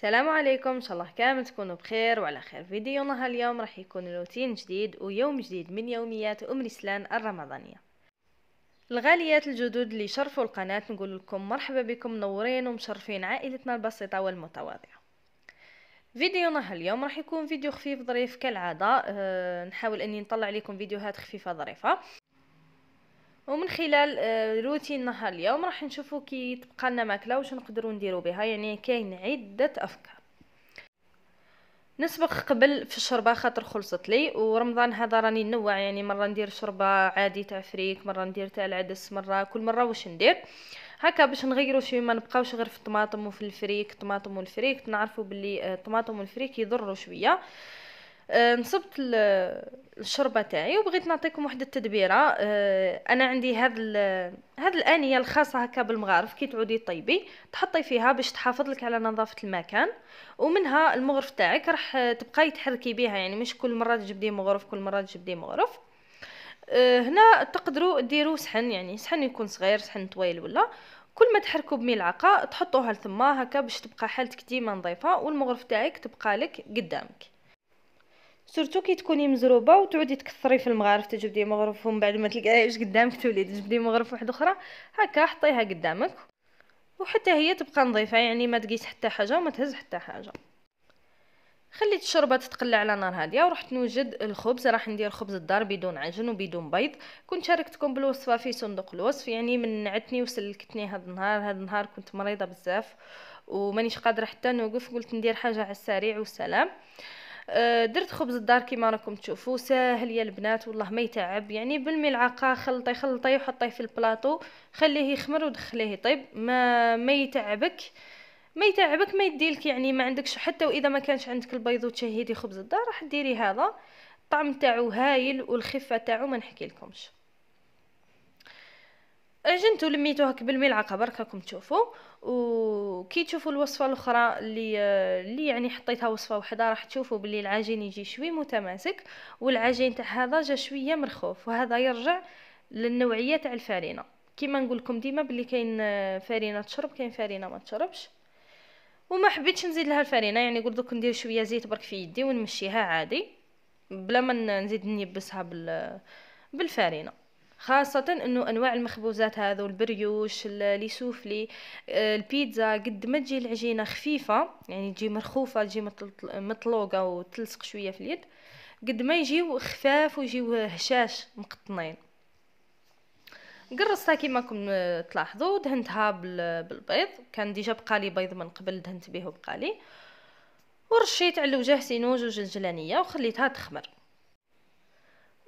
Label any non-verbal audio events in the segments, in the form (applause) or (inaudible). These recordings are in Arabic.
السلام عليكم ان شاء الله كامل تكونوا بخير وعلى خير نهار اليوم راح يكون روتين جديد ويوم جديد من يوميات ام رسلان الرمضانيه الغاليات الجدد اللي شرفوا القناه نقول لكم مرحبا بكم منورين ومشرفين عائلتنا البسيطه والمتواضعه نهار اليوم راح يكون فيديو خفيف ظريف كالعاده أه نحاول اني نطلع لكم فيديوهات خفيفه ظريفه ومن خلال آه، روتين نهار اليوم راح نشوفوا كي تبقى لنا ماكله واش نقدروا نديروا بها يعني كاين عده افكار نسبق قبل في الشربه خاطر خلصت لي ورمضان هذا راني نوع يعني مره ندير شوربه عادي تاع فريك مره ندير تاع العدس مره كل مره واش ندير هكا باش نغيروا شويه ما نبقاوش غير في الطماطم وفي الفريك آه، الطماطم والفريك نعرفوا باللي الطماطم والفريك يضروا شويه آه، نصبت الشوربه تاعي وبغيت نعطيكم واحد التدبيره آه، انا عندي هاد هاد الانيه الخاصه هكا بالمغارف كي تعودي طيبي تحطي فيها باش تحافظ لك على نظافه المكان ومنها المغرف تاعك راح تبقاي تحركي بها يعني مش كل مره تجبدي مغرف كل مره تجبدي مغرف آه، هنا تقدروا ديروا صحن يعني صحن يكون صغير صحن طويل ولا كل ما تحركوا بملعقه تحطوها لثما هكا باش تبقى حالتك ديما نظيفه والمغرف تاعك تبقى لك قدامك سورتو كي تكوني مزروبه وتعودي تكثري في المغارف تجبدي مغرف ومن بعد ما تلقاهاش قدامك توليدي تجبدي مغرف واحد اخرى هكا حطيها قدامك وحتى هي تبقى نظيفه يعني ما تقيس حتى حاجه وما تهز حتى حاجه خليت الشوربه تتقلى على نار هاديه ورحت نوجد الخبز راح ندير خبز الدار بدون عجن وبدون بيض كنت شاركتكم بالوصفه في صندوق الوصف يعني من وسلكتني هذا النهار هذا النهار كنت مريضه بزاف ومانيش قادره حتى نوقف قلت ندير حاجه على السريع والسلام أه، درت خبز الدار كيما راكم تشوفوا ساهل يا البنات والله ما يتعب يعني بالملعقه خلطي خلطي وحطيه في البلاطو خليه يخمر ودخليه يطيب ما ما يتعبك ما يتعبك ما يديلك يعني ما عندكش حتى واذا ما كانش عندك البيض وتشهدي خبز الدار راح ديري هذا الطعم تاعو هايل والخفه تاعو ما نحكي لكمش عجنتو لميتو هك بالملعقه برك راكم تشوفوا وكي تشوفوا الوصفه الاخرى اللي اللي يعني حطيتها وصفه وحده راح تشوفوا باللي العجين يجي شوي متماسك والعجين تاع هذا جا شويه مرخوف وهذا يرجع للنوعيه تاع الفارينه كيما نقول لكم ديما بلي كاين آه، فارينه تشرب كاين فارينه ما تشربش وما حبيتش نزيد لها الفارينه يعني قلت دوك ندير شويه زيت برك في يدي ونمشيها عادي بلا ما نزيد نيبسها بال بالفارينه خاصة انه انواع المخبوزات هذو البريوش اللي سوفلي آه، البيتزا قد ما تجي العجينة خفيفة يعني تجي مرخوفة تجي مطلوقة وتلصق شوية في اليد قد ما يجيو خفاف ويجيو هشاش مقطنين قرصتها كيماكم تلاحظوا دهنتها بالبيض كان ديجا بقالي بيض من قبل دهنت به بقالي ورشيت على الوجه سينوج وجلجلانيه وخليتها تخمر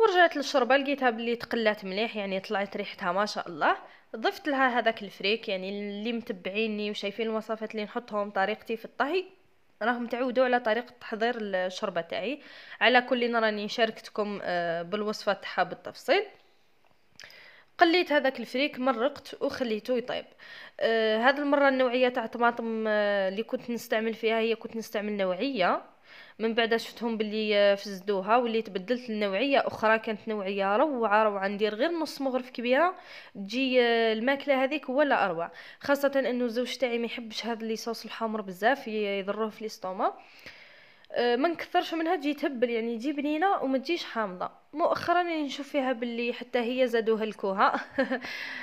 ورجعت للشوربه لقيتها بلي تقلات مليح يعني طلعت ريحتها ما شاء الله ضفت لها هذاك الفريك يعني اللي متبعيني وشايفين الوصفات اللي نحطهم طريقتي في الطهي راهم تعودوا على طريقه تحضير الشوربه تاعي على كل راني شاركتكم آه، بالوصفه تاعها بالتفصيل قليت هذاك الفريك مرقت وخليته يطيب آه هذه المره النوعيه تاع الطماطم آه، اللي كنت نستعمل فيها هي كنت نستعمل نوعيه من بعد شفتهم باللي آه، فزدوها واللي تبدلت لنوعيه اخرى كانت نوعيه روعه روعه ندير غير نص مغرف كبيره تجي آه، الماكله هذيك ولا اروع خاصه انه الزوج تاعي ما يحبش هذا اللي صوص الحمر بزاف يضروه في الاستوما آه، ما نكثرش منها تجي تهبل يعني تجي بنينه وما تجيش حامضه مؤخرا يعني نشوف فيها باللي حتى هي زادوها الكوها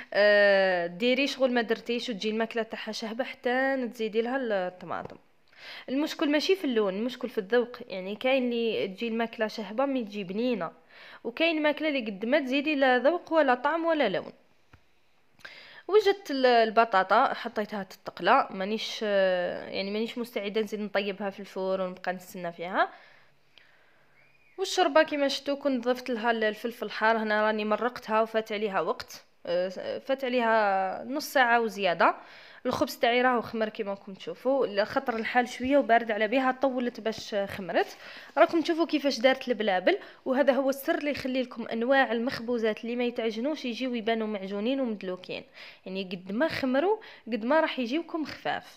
(laughs) ديري شغل ما درتيش وتجي الماكله تاعها شهبه حتى تزيدي لها الطماطم المشكل ماشي في اللون المشكل في الذوق يعني كاين اللي تجي الماكله شهبه مي تجي بنينه وكاين ماكله اللي قد ما تزيدي لا ذوق ولا طعم ولا لون وجدت البطاطا حطيتها تتقلى مانيش يعني مانيش مستعده نزيد نطيبها في الفرن ونبقى نستنى فيها والشوربه كما شفتوا كنت ضفت لها الفلفل الحار هنا راني مرقتها وفات عليها وقت أه، فات عليها نص ساعه وزياده الخبز تاعي راهو خمر كيما راكم تشوفوا خطر الحال شويه وبارد على بها طولت باش خمرت راكم تشوفوا كيفاش دارت البلابل وهذا هو السر اللي يخلي لكم انواع المخبوزات اللي ما يتعجنوش يجيو يبانوا معجونين ومدلوكين يعني قد ما خمروا قد ما راح يجيوكم خفاف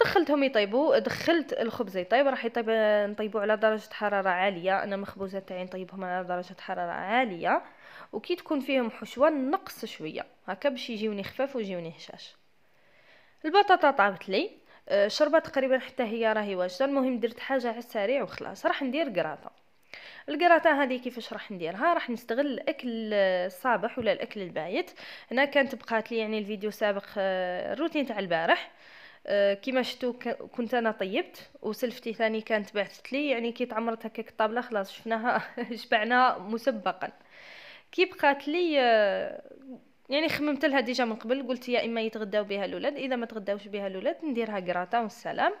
دخلتهم يطيبوا دخلت الخبز يطيب راح يطيب نطيبوا على درجه حراره عاليه انا مخبوزات تاعي نطيبهم على درجه حراره عاليه وكي تكون فيهم حشوه نقص شويه هكا باش يجيوني خفاف ويجيوني هشاش البطاطا طابت لي آه، شربت تقريبا حتى هي راهي واجده المهم درت حاجه على السريع وخلاص راح ندير كراطه الكراطه هذه كيفاش راح نديرها راح نستغل الاكل الصباح ولا الاكل البايت هنا كانت بقات لي يعني الفيديو سابق آه، الروتين تاع البارح آه، كيما شفتوا كنت انا طيبت وسلفتي ثاني كانت بعثت لي يعني كي تعمرت هكاك الطابله خلاص شفناها (laughs) شبعنا مسبقا كي بقات لي يعني خممت لها ديجا من قبل قلت يا اما يتغداو بها الاولاد اذا ما تغداوش بها الاولاد نديرها كراطه والسلام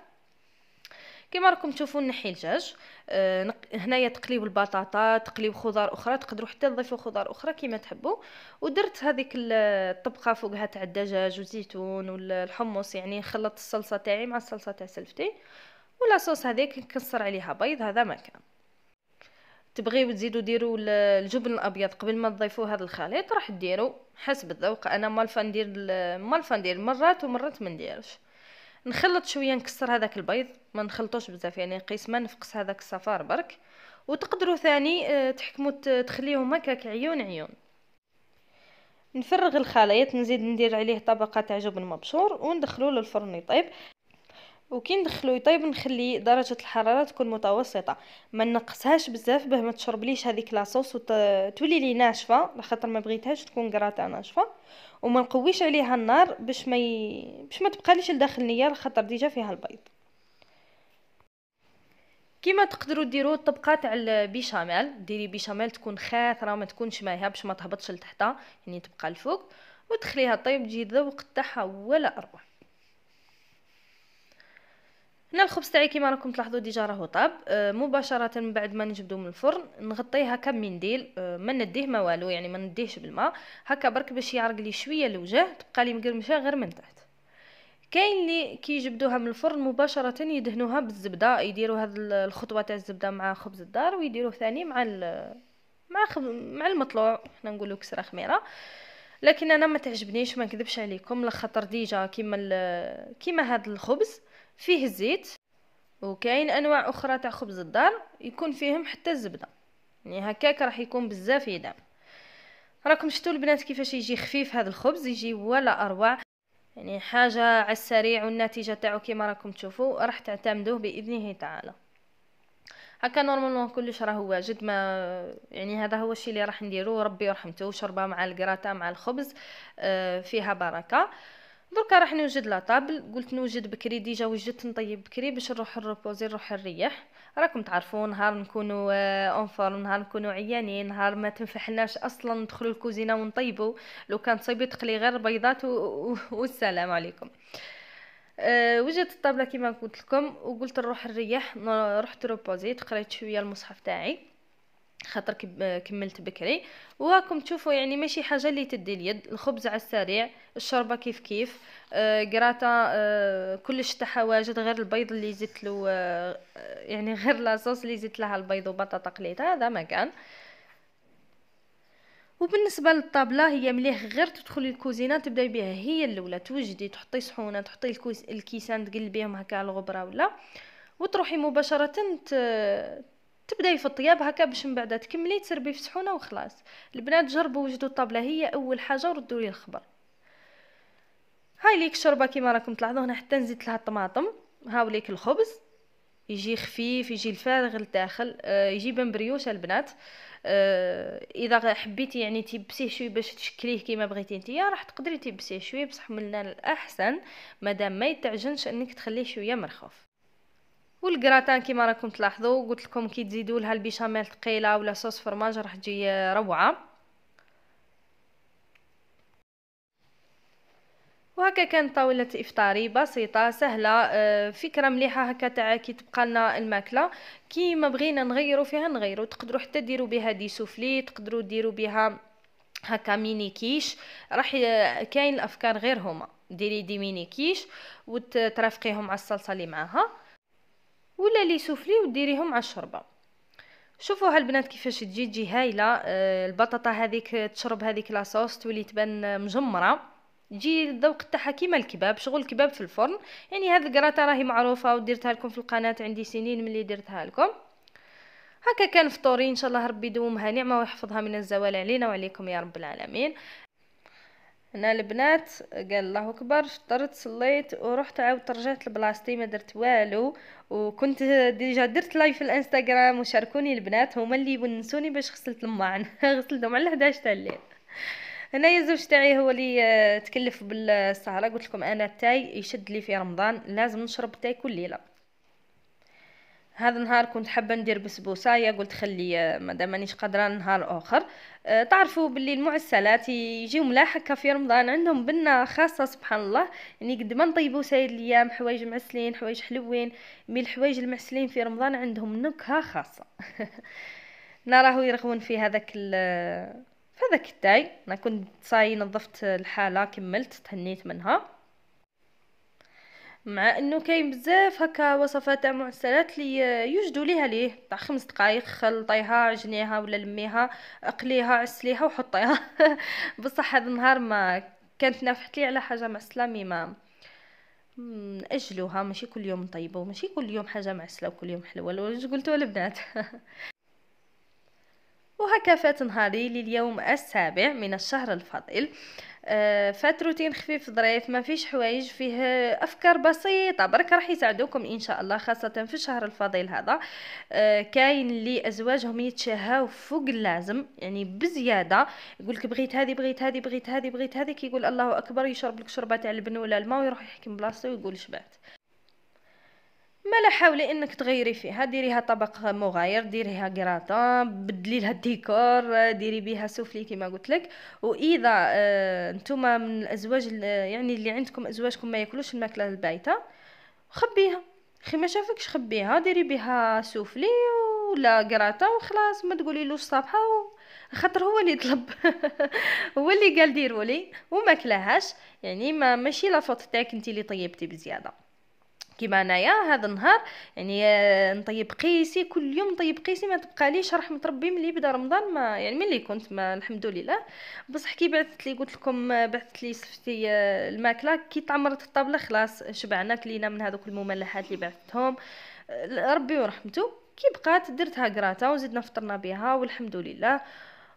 كما راكم تشوفوا نحي الدجاج آه هنايا تقليب البطاطا تقليب خضار اخرى تقدروا حتى تضيفوا خضار اخرى كما تحبوا ودرت هذيك الطبقه فوقها تاع الدجاج والزيتون والحمص يعني خلطت الصلصه تاعي مع الصلصه تاع سلفتي ولا صوص هذيك نكسر عليها بيض هذا ما كان تبغيو تزيدو ديرو الجبن الابيض قبل ما تضيفوا هذا الخليط راح ديرو حسب الذوق انا مالفه ندير مالفه ندير مرات ومرات ما نديرش نخلط شويه نكسر هذاك البيض ما نخلطوش بزاف يعني ما نفقس هذاك الصفار برك وتقدروا ثاني آه، تحكموا تخليهم هكاك عيون عيون نفرغ الخليط نزيد ندير عليه طبقه تاع جبن مبشور وندخلوه للفرن يطيب وكي ندخلو يطيب نخلي درجه الحراره تكون متوسطه ما نقصهاش بزاف باه ما تشربليش هذيك لاصوص وتولي لي ناشفه لخاطر ما بغيتهاش تكون كراتا ناشفه وما نقويش عليها النار باش ما ي... باش ما تبقاليش لداخل نيه لخاطر ديجا فيها البيض كيما تقدروا ديروا الطبقه تاع البيشاميل ديري بيشاميل تكون خاثره ما تكونش مايها باش ما تهبطش لتحت يعني تبقى الفوق وتخليها طيب تجي الذوق تاعها ولا اروع هنا الخبز تاعي كيما راكم تلاحظوا ديجا راهو طاب أه، مباشره من بعد ما نجبدو من الفرن نغطيه هكا بمنديل أه، ما نديه ما والو يعني ما نديهش بالماء هكا برك باش يعرق لي شويه الوجه تبقى لي مقرمشه غير من تحت كاين اللي كيجبدوها من الفرن مباشره يدهنوها بالزبده يديروا هذه الخطوه تاع الزبده مع خبز الدار ويديروه ثاني مع مع خب... مع المطلوع حنا نقولوا كسره خميره لكن انا ما تعجبنيش ما نكذبش عليكم لخاطر ديجا كيما ال... كيما هذا الخبز فيه الزيت وكاين انواع اخرى تاع خبز الدار يكون فيهم حتى الزبده يعني هكاك راح يكون بزاف يدعم راكم شفتوا البنات كيفاش يجي خفيف هذا الخبز يجي ولا اروع يعني حاجه على السريع والنتيجه تاعو كيما راكم تشوفوا راح تعتمدوه باذنه تعالى هكا نورمالمون كلش راه واجد ما يعني هذا هو الشيء اللي راح نديروه ربي يرحمته شربه مع الكراتا مع الخبز آه، فيها بركه دركا راح نوجد لاطابل قلت نوجد بكري ديجا وجدت نطيب بكري باش نروح نروبوزي نروح نريح راكم تعرفون نهار نكونوا اون آه، فورم نهار نكونوا عيانين نهار ما تنفحناش اصلا ندخلوا الكوزينه ونطيبوا لو كان تصيبي تقلي غير بيضات و... و... والسلام عليكم أه وجدت الطابله كيما قلت لكم وقلت نروح نريح رحت روبوزيت قريت شويه المصحف تاعي خاطر آه، كملت بكري وراكم تشوفوا يعني ماشي حاجه اللي تدي اليد الخبز على السريع الشوربه كيف كيف آه آه كلش تحواجد غير البيض اللي زدت له آه, آه، يعني (laughs) غير لاصوص اللي زدت لها البيض وبطاطا قليطه هذا ما كان وبالنسبه للطابله هي مليح غير تدخلي الكوزينه تبداي بها هي الاولى توجدي تحطي صحونه تحطي الكيسان تقلبيهم هكا على الغبره ولا وتروحي مباشره تبداي في الطياب هكا باش من بعد تكملي تسربي في صحونه وخلاص البنات جربوا وجدوا الطابله هي اول حاجه وردوا لي الخبر هاي ليك الشوربه كيما راكم تلاحظوا هنا حتى نزيد لها الطماطم هاو ليك الخبز يجي خفيف يجي الفارغ لداخل آه يجي بمبريوش البنات آه اذا حبيتي يعني تيبسيه شوي باش تشكليه كيما بغيتي نتيا راح تقدري تيبسيه شويه بصح من الاحسن مادام ما يتعجنش انك تخليه شويه مرخوف والكراتان كما راكم تلاحظوا قلت لكم كي تزيدوا لها البيشاميل ثقيله ولا صوص فرماج راح تجي روعه وهكا كانت طاولة إفطاري بسيطة سهلة آه، فكرة مليحة هكا تاع كي تبقى لنا الماكلة كي ما بغينا نغيرو فيها نغيرو تقدروا حتى ديروا بها دي سوفلي تقدروا ديروا بها هكا ميني كيش راح كاين الافكار غير هما ديري دي ميني كيش وترافقيهم على الصلصه اللي معاها ولا لي سوفلي وديريهم على الشوربه شوفوا هالبنات كيفاش تجي تجي هايله آه، البطاطا هذيك تشرب هذيك لاصوص تولي تبان مجمره تجي الذوق تاعها كيما الكباب شغل الكباب في الفرن يعني هذه القراطه راهي معروفه وديرتها لكم في القناه عندي سنين ملي درتها لكم هكا كان فطوري ان شاء الله ربي يدومها نعمه ويحفظها من الزوال علينا وعليكم يا رب العالمين هنا البنات قال الله اكبر فطرت صليت ورحت عاودت رجعت لبلاصتي ما درت والو وكنت ديجا درت لايف في الانستغرام وشاركوني البنات هما اللي بنسوني باش غسلت المعن (laughs) غسلتهم على 11 تاع الليل هنايا الزوج تاعي هو اللي آه، تكلف بالسهره قلت لكم انا التاي يشد لي في رمضان لازم نشرب تاي كل ليله هذا النهار كنت حابه ندير بسبوسايه قلت خلي آه، مادام مانيش قادره نهار اخر أه تعرفوا باللي المعسلات يجيو ملاح هكا في رمضان عندهم بنه خاصه سبحان الله يعني قد ما نطيبوا سيد الايام حوايج معسلين حوايج حلوين مي الحوايج المعسلين في رمضان عندهم نكهه خاصه (laughs) نراهو يرغون في هذاك آه، في هذاك التاي انا كنت صاي نظفت الحاله كملت تهنيت منها مع انه كاين بزاف هكا وصفات تاع معسلات لي يوجدوا ليها ليه تاع خمس دقائق خلطيها عجنيها ولا لميها اقليها عسليها وحطيها (laughs) بصح هذا النهار ما كانت نافحت لي على حاجه معسله مي ما اجلوها ماشي كل يوم طيبه ماشي كل يوم حاجه معسله وكل يوم حلوه لو قلتوا البنات (laughs) وهكا فات نهاري لليوم السابع من الشهر الفضيل آه، فات روتين خفيف ظريف ما فيش حوايج فيه افكار بسيطه برك راح يساعدوكم ان شاء الله خاصه في الشهر الفضيل هذا آه، كاين اللي ازواجهم يتشهاو فوق اللازم يعني بزياده يقول لك بغيت هذه بغيت هذه بغيت هذه بغيت هذه كيقول الله اكبر يشرب لك شربه تاع البنوله ولا الماء ويروح يحكم بلاصتو ويقول شبعت ما لا حاولي انك تغيري فيها ديريها طبق مغاير ديريها غراتان بدلي لها الديكور ديري بها سوفلي كما قلت لك واذا آه نتوما من الازواج يعني اللي عندكم ازواجكم ما ياكلوش الماكله البايته خبيها خي ما شافكش خبيها ديري بها سوفلي ولا غراتان وخلاص ما تقولي لوش صابحه خاطر هو اللي طلب (laughs) هو اللي قال ديرولي وما كلاهاش يعني ما ماشي فوت تاعك انت اللي طيبتي بزياده كيما انايا هذا النهار يعني آه، نطيب قيسي كل يوم نطيب قيسي ما ليش رحمه ربي ملي بدا رمضان ما يعني ملي كنت ما الحمد لله بصح كي بعثت لي قلت لكم آه، بعثت لي صفتي آه، الماكله كي تعمرت الطابله خلاص شبعنا كلينا من هذوك المملحات اللي بعثتهم ربي ورحمته كي بقات درتها كراتا وزدنا فطرنا بها والحمد لله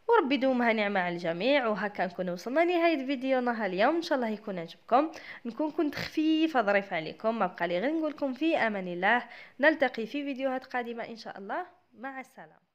وربي دومها نعمه على الجميع وهكا نكون وصلنا لنهايه فيديونا اليوم ان شاء الله يكون عجبكم نكون كنت خفيفه ظريفه عليكم ما بقى لي غير نقولكم في امان الله نلتقي في فيديوهات قادمه ان شاء الله مع السلامه